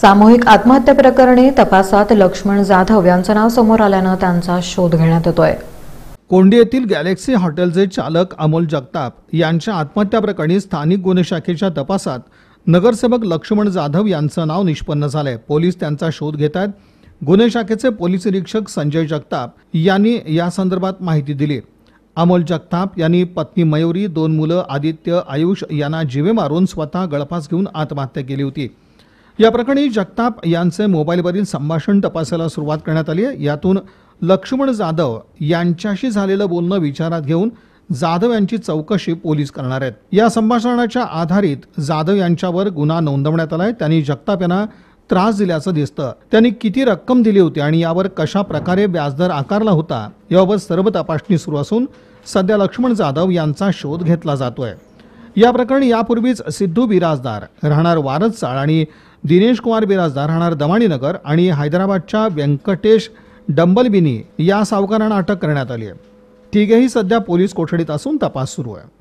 सामूहिक आत्महत्या प्रकरणी तपासात लक्ष्मण जाधव यांचं नाव समोर आल्यानं त्यांचा शोध घेण्यात येतोय कोंडी येथील गॅलेक्सी हॉटेलचे चालक अमोल जगताप यांच्या आत्महत्या प्रकरणी स्थानिक गुन्हे शाखेच्या तपासात नगरसेवक लक्ष्मण जाधव यांचं नाव निष्पन्न झालंय पोलीस त्यांचा शोध घेत आहेत गुन्हे शाखेचे पोलीस निरीक्षक संजय जगताप यांनी या संदर्भात माहिती दिली अमोल जगताप यांनी पत्नी मयुरी दोन मुलं आदित्य आयुष यांना जीवे मारून स्वतः गळफास घेऊन आत्महत्या केली होती या प्रकरणी जगताप यांचे मोबाईलवरील संभाषण तपासायला सुरुवात करण्यात आली आहे यातून लक्ष्मण जाधव यांच्याशी झालेलं बोलणं विचारात घेऊन जाधव यांची चौकशी पोलीस करणार आहेत या संभाषणाच्या आधारित जाधव यांच्यावर गुन्हा नोंदवण्यात आलाय त्यांनी जगताप यांना त्रास दिल्याचं दिसतं त्यांनी किती रक्कम दिली होती आणि यावर कशा प्रकारे व्याजदर आकारला होता याबाबत सर्व तपासणी सुरू असून सध्या लक्ष्मण जाधव यांचा शोध घेतला जातोय या प्रकरणी यापूर्वीच सिद्धू बिराजदार राहणार वारदचाळ आणि दिनेश कुमार बिराजदार राहणार दमाणीनगर आणि हैदराबादच्या व्यंकटेश डंबलबिनी या सावकारांना अटक करण्यात आली आहे तिघेही सध्या पोलीस कोठडीत असून तपास सुरू आहे